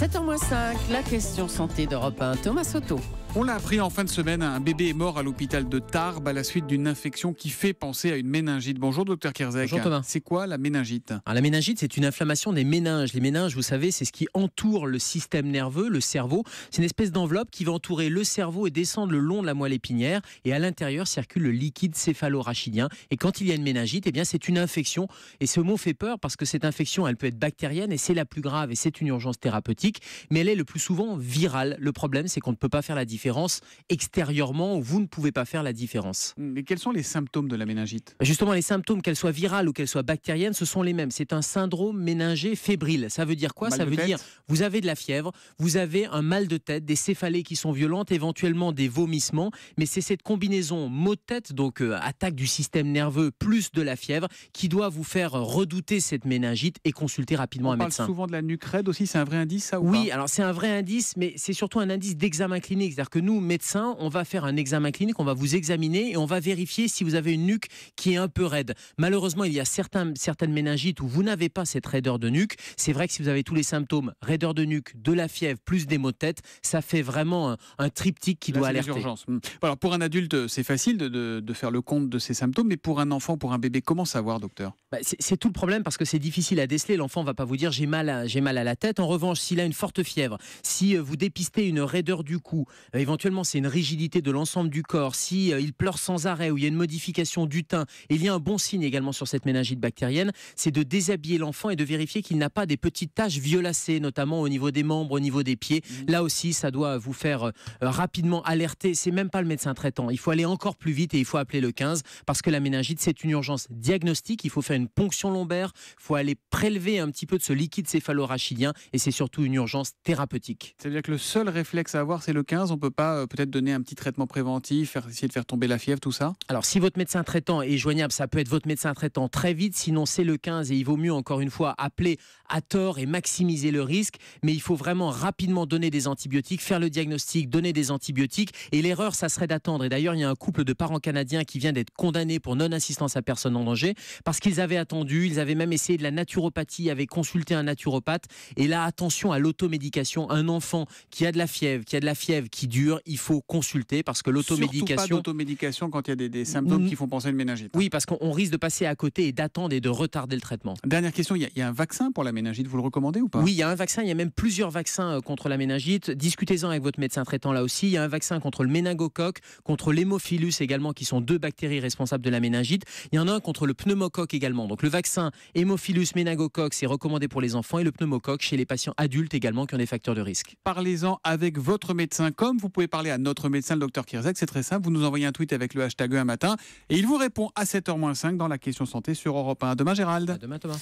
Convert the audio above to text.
7h05, la question santé d'Europe 1, Thomas Soto. On l'a appris en fin de semaine, un bébé est mort à l'hôpital de Tarbes à la suite d'une infection qui fait penser à une méningite. Bonjour docteur Kerzek. Bonjour Thomas. C'est quoi la méningite Alors, ah, La méningite, c'est une inflammation des méninges. Les méninges, vous savez, c'est ce qui entoure le système nerveux, le cerveau. C'est une espèce d'enveloppe qui va entourer le cerveau et descendre le long de la moelle épinière. Et à l'intérieur circule le liquide céphalorachidien. Et quand il y a une méningite, eh bien c'est une infection. Et ce mot fait peur parce que cette infection, elle peut être bactérienne et c'est la plus grave et c'est une urgence thérapeutique. Mais elle est le plus souvent virale. Le problème, c'est qu'on ne peut pas faire la différence différence extérieurement vous ne pouvez pas faire la différence. Hmm, mais quels sont les symptômes de la méningite bah, Justement, les symptômes, qu'elles soient virales ou qu'elles soient bactériennes, ce sont les mêmes. C'est un syndrome méningé fébrile. Ça veut dire quoi Ça veut dire dire vous avez de la fièvre, vous avez un mal de tête, des céphalées qui sont violentes, éventuellement des vomissements. Mais c'est cette combinaison mot de tête, donc euh, attaque du système nerveux plus de la fièvre, qui doit vous faire redouter cette méningite et consulter rapidement un médecin. On parle Souvent de la nuque aussi, c'est un vrai indice ça ou Oui, alors c'est un vrai indice, mais c'est surtout un indice d'examen clinique, que nous, médecins, on va faire un examen clinique, on va vous examiner et on va vérifier si vous avez une nuque qui est un peu raide. Malheureusement, il y a certains, certaines méningites où vous n'avez pas cette raideur de nuque. C'est vrai que si vous avez tous les symptômes, raideur de nuque, de la fièvre, plus des maux de tête, ça fait vraiment un, triptyque qui doit alerter. Urgences. Hum. Alors pour un adulte, c'est facile de, faire le compte de ces symptômes, mais pour un enfant, pour un bébé, comment savoir, docteur bah, C'est tout le problème parce que c'est difficile à déceler. L'enfant va pas vous dire j'ai mal, à, mal à la tête. En revanche, s'il a une forte fièvre, si euh, vous dépistez une raideur du cou, bah, éventuellement c'est une rigidité de l'ensemble du corps, si euh, il pleure sans arrêt ou il y a une modification du teint, et il y a un bon signe également sur cette méningite bactérienne, c'est de déshabiller l'enfant et de vérifier qu'il n'a pas des petites taches violacées, notamment au niveau des membres, au niveau des pieds. Mmh. Là aussi, ça doit vous faire euh, rapidement alerter. C'est même pas le médecin traitant. Il faut aller encore plus vite et il faut appeler le 15 parce que la méningite, c'est une urgence diagnostique. Il faut faire une ponction lombaire. Il faut aller prélever un petit peu de ce liquide céphalo-rachidien et c'est surtout une urgence thérapeutique. C'est-à-dire que le seul réflexe à avoir, c'est le 15. On peut pas euh, peut-être donner un petit traitement préventif, essayer de faire tomber la fièvre, tout ça Alors, si votre médecin traitant est joignable, ça peut être votre médecin traitant très vite. Sinon, c'est le 15 et il vaut mieux, encore une fois, appeler à tort et maximiser le risque. Mais il faut vraiment rapidement donner des antibiotiques, faire le diagnostic, donner des antibiotiques. Et l'erreur, ça serait d'attendre. Et d'ailleurs, il y a un couple de parents canadiens qui vient d'être condamné pour non-assistance à personne en danger parce qu'ils avaient attendu, ils avaient même essayé de la naturopathie, avaient consulté un naturopathe. Et là, attention à l'automédication. Un enfant qui a de la fièvre, qui a de la fièvre, qui il faut consulter parce que l'automédication. Surtout pas d'automédication quand il y a des, symptômes qui font penser à une méningite. Oui, parce qu'on risque de passer à côté et d'attendre et de retarder le traitement. Dernière question, il y, a, un vaccin pour la méningite, vous le recommandez ou pas Oui, il y a un vaccin, il y a même plusieurs vaccins euh, contre la méningite. Discutez-en avec votre médecin traitant là aussi. Il y a un vaccin contre le méningocoque, contre l'hémophilus également, qui sont deux bactéries responsables de la méningite. Il y en a un contre le pneumocoque également. Donc le vaccin hémophilus méningocoque, c'est recommandé pour les enfants et le pneumocoque chez les patients adultes également qui ont des facteurs de risque. Parlez-en avec votre médecin comme vous pouvez parler à notre médecin, le docteur Kirzek. C'est très simple. Vous nous envoyez un tweet avec le hashtag e un matin et il vous répond à 7 h 05 dans la question santé sur Europe 1. demain, Gérald. demain, Thomas.